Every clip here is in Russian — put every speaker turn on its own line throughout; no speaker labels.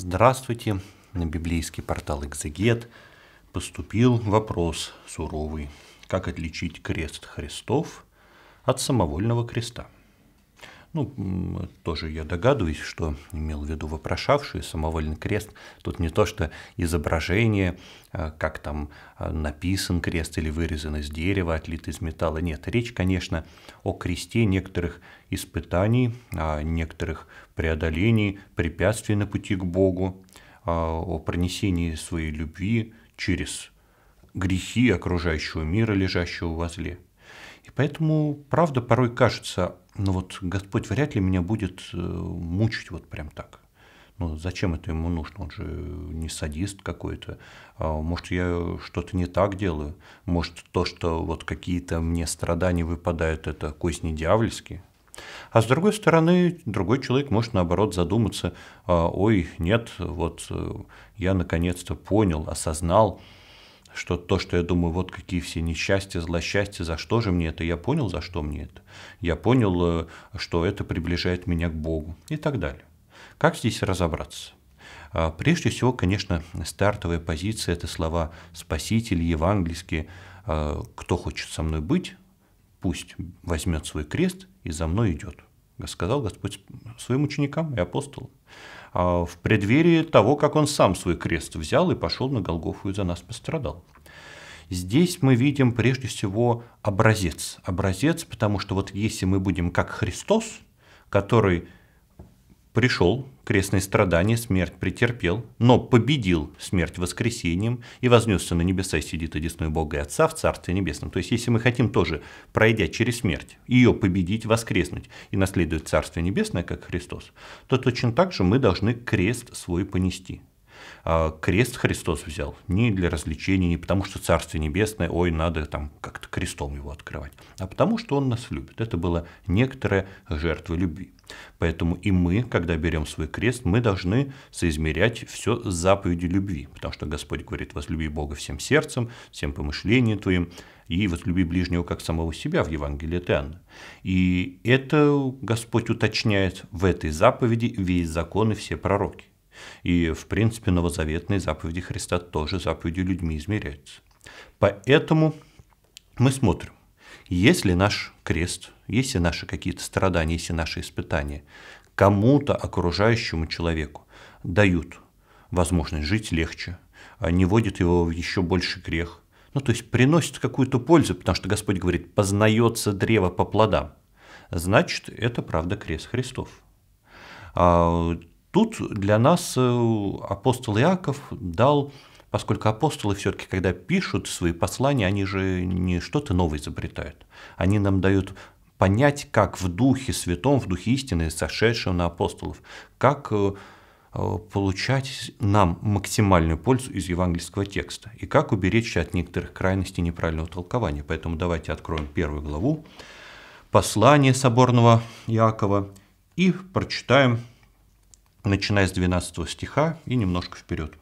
Здравствуйте! На библейский портал «Экзегет» поступил вопрос суровый. Как отличить крест Христов от самовольного креста? Ну, тоже я догадываюсь, что имел в виду вопрошавший самовольный крест. Тут не то, что изображение, а, как там а, написан крест или вырезан из дерева, отлит из металла. Нет, речь, конечно, о кресте некоторых испытаний, а, некоторых преодолений препятствий на пути к Богу, о пронесении своей любви через грехи окружающего мира, лежащего возле. И поэтому правда порой кажется ну вот Господь вряд ли меня будет э, мучить вот прям так. Ну, зачем это ему нужно? Он же не садист какой-то. А, может, я что-то не так делаю? Может, то, что вот какие-то мне страдания выпадают, это козни дьявольские? А с другой стороны, другой человек может наоборот задуматься, «А, ой, нет, вот э, я наконец-то понял, осознал, что то, что я думаю, вот какие все несчастья, злосчастья, за что же мне это, я понял, за что мне это. Я понял, э, что это приближает меня к Богу и так далее. Как здесь разобраться? А, прежде всего, конечно, стартовая позиция – это слова «спаситель», «евангельские», а, «кто хочет со мной быть, пусть возьмет свой крест и за мной идет», – сказал Господь своим ученикам и апостолам. А, в преддверии того, как он сам свой крест взял и пошел на Голгофу и за нас пострадал. Здесь мы видим прежде всего образец. Образец, потому что вот если мы будем как Христос, который пришел, крестные страдания смерть претерпел, но победил смерть воскресением и вознесся на небеса и сидит одесную Бога и Отца в Царстве Небесном. То есть, если мы хотим тоже, пройдя через смерть, ее победить, воскреснуть и наследовать Царствие Небесное, как Христос, то точно так же мы должны крест свой понести. А, крест Христос взял не для развлечения, не потому что Царствие Небесное, ой, надо там как-то крестом его открывать, а потому что Он нас любит. Это было некоторая жертва любви. Поэтому и мы, когда берем свой крест, мы должны соизмерять все с заповедью любви, потому что Господь говорит, возлюби Бога всем сердцем, всем помышлением твоим, и возлюби ближнего как самого себя в Евангелии от И это Господь уточняет в этой заповеди весь закон и все пророки. И, в принципе, новозаветные заповеди Христа тоже заповеди людьми измеряются. Поэтому мы смотрим, если наш крест, если наши какие-то страдания, если наши испытания кому-то, окружающему человеку, дают возможность жить легче, а не вводит его в еще больше грех, ну, то есть приносит какую-то пользу, потому что Господь говорит, познается древо по плодам, значит, это правда крест Христов. А, Тут для нас э, апостол Иаков дал, поскольку апостолы все-таки, когда пишут свои послания, они же не что-то новое изобретают. Они нам дают понять, как в духе святом, в духе истины, сошедшего на апостолов, как э, э, получать нам максимальную пользу из евангельского текста и как уберечься от некоторых крайностей неправильного толкования. Поэтому давайте откроем первую главу послания соборного Иакова и прочитаем начиная с 12 стиха и немножко вперед.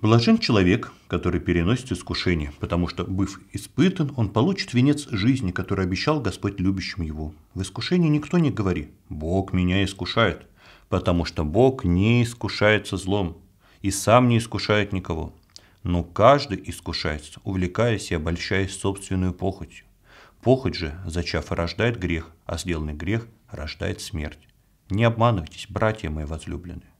Блажен человек, который переносит искушение, потому что, быв испытан, он получит венец жизни, который обещал Господь любящим его. В искушении никто не говорит. «Бог меня искушает», потому что Бог не искушается злом и сам не искушает никого. Но каждый искушается, увлекаясь и обольщаясь собственную похотью. Похоть же, зачав, рождает грех, а сделанный грех рождает смерть. Не обманывайтесь, братья мои возлюбленные.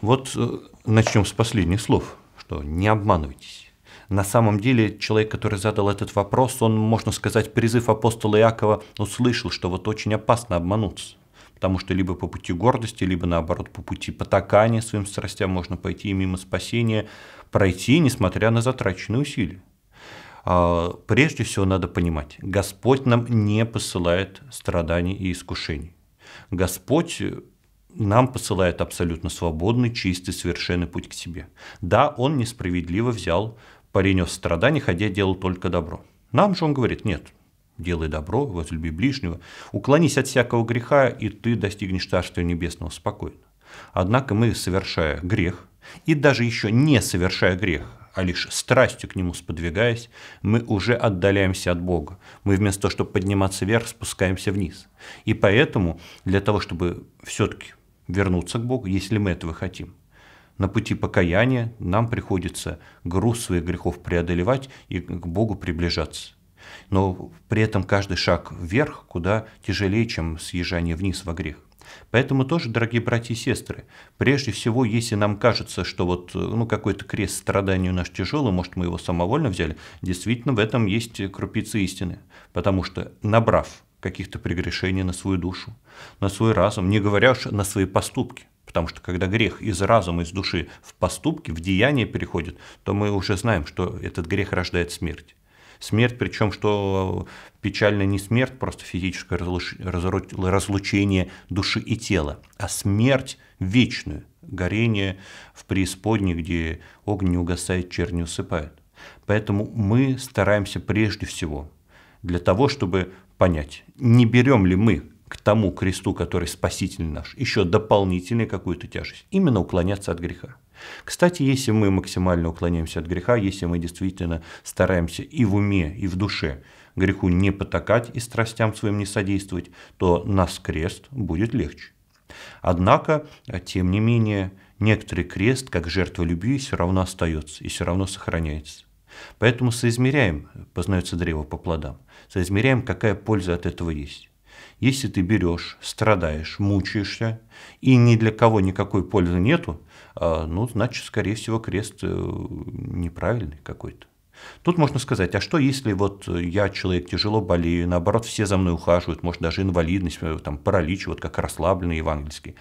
Вот э, начнем с последних слов, что не обманывайтесь. На самом деле, человек, который задал этот вопрос, он, можно сказать, призыв апостола Иакова услышал, что вот очень опасно обмануться. Потому что либо по пути гордости, либо наоборот по пути потакания своим страстям можно пойти и мимо спасения пройти, несмотря на затраченные усилия. А, прежде всего надо понимать, Господь нам не посылает страданий и искушений. Господь э, нам посылает абсолютно свободный, чистый, совершенный путь к себе. Да, он несправедливо взял, перенес страдания, хотя делал только добро. Нам же он говорит, нет, делай добро, возлюби ближнего, уклонись от всякого греха, и ты достигнешь Царства Небесного спокойно. Однако мы, совершая грех, и даже еще не совершая грех, а лишь страстью к нему сподвигаясь, мы уже отдаляемся от Бога. Мы вместо того, чтобы подниматься вверх, спускаемся вниз. И поэтому для того, чтобы все-таки вернуться к Богу, если мы этого хотим, на пути покаяния нам приходится груз своих грехов преодолевать и к Богу приближаться. Но при этом каждый шаг вверх куда тяжелее, чем съезжание вниз во грех. Поэтому тоже, дорогие братья и сестры, прежде всего, если нам кажется, что вот э, ну, какой-то крест страданию наш тяжелый, может, мы его самовольно взяли, действительно в этом есть крупицы истины. Потому что, набрав каких-то прегрешений на свою душу, на свой разум, не говоря уж на свои поступки, Потому что когда грех из разума, из души в поступки, в деяние переходит, то мы уже знаем, что этот грех рождает смерть смерть, причем что э, печально не смерть, просто физическое разлучение души и тела, а смерть вечную, горение в преисподней, где огонь не угасает, чернь не Поэтому мы стараемся прежде всего для того, чтобы понять, не берем ли мы к тому кресту, который спаситель наш, еще дополнительную какую-то тяжесть, именно уклоняться от греха. Кстати, если мы максимально уклоняемся от греха, если мы действительно стараемся и в уме, и в душе греху не потакать и страстям своим не содействовать, то нас крест будет легче. Однако, тем не менее, некоторый крест, как жертва любви, все равно остается и все равно сохраняется. Поэтому соизмеряем, познается древо по плодам, соизмеряем, какая польза от этого есть. Если ты берешь, страдаешь, мучаешься, и ни для кого никакой пользы нету, а, ну, значит, скорее всего, крест э, неправильный какой-то. Тут можно сказать, а что если вот э, я человек тяжело болею, наоборот, все за мной ухаживают, может, даже инвалидность, э, там, паралич, вот как расслабленный евангельский.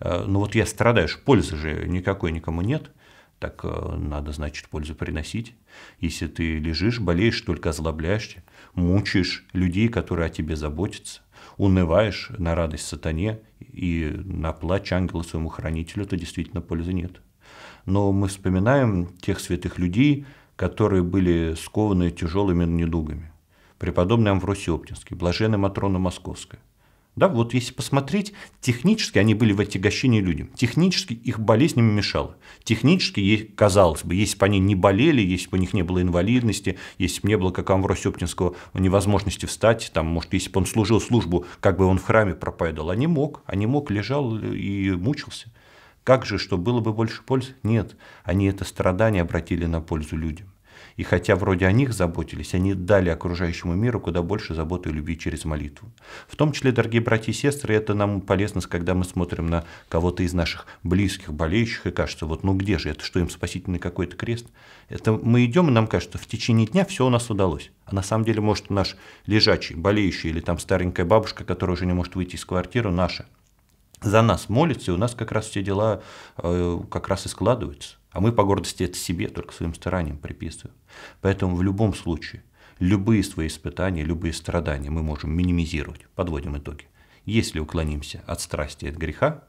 Ну вот я страдаю, пользы же никакой никому нет так э, надо, значит, пользу приносить. Если ты лежишь, болеешь, только озлобляешься, мучаешь людей, которые о тебе заботятся, унываешь на радость сатане и на плач ангела своему хранителю, то действительно пользы нет. Но мы вспоминаем тех святых людей, которые были скованы тяжелыми недугами. Преподобный Амвросий Оптинский, блаженный Матрона Московская – да, вот если посмотреть, технически они были в отягощении людям, технически их болезнь им мешала. Технически, казалось бы, если бы они не болели, если бы у них не было инвалидности, если бы не было, как Амвросия Оптинского, невозможности встать, там, может, если бы он служил службу, как бы он в храме проповедовал, а не мог, а не мог, лежал и мучился. Как же, что было бы больше пользы? Нет, они это страдание обратили на пользу людям. И хотя вроде о них заботились, они дали окружающему миру куда больше заботы и любви через молитву. В том числе, дорогие братья и сестры, это нам полезно, когда мы смотрим на кого-то из наших близких, болеющих, и кажется, вот ну где же это, что им спасительный какой-то крест? Это мы идем, и нам кажется, что в течение дня все у нас удалось. А на самом деле, может, наш лежачий, болеющий или там старенькая бабушка, которая уже не может выйти из квартиры, наша, за нас молится, и у нас как раз все дела э, как раз и складываются. А мы по гордости это себе, только своим стараниям приписываем. Поэтому в любом случае, любые свои испытания, любые страдания мы можем минимизировать. Подводим итоги. Если уклонимся от страсти и от греха,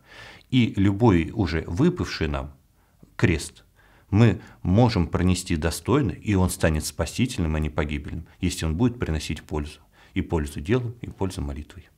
и любой уже выпавший нам крест мы можем пронести достойно, и он станет спасительным, а не погибельным, если он будет приносить пользу. И пользу делом, и пользу молитвой.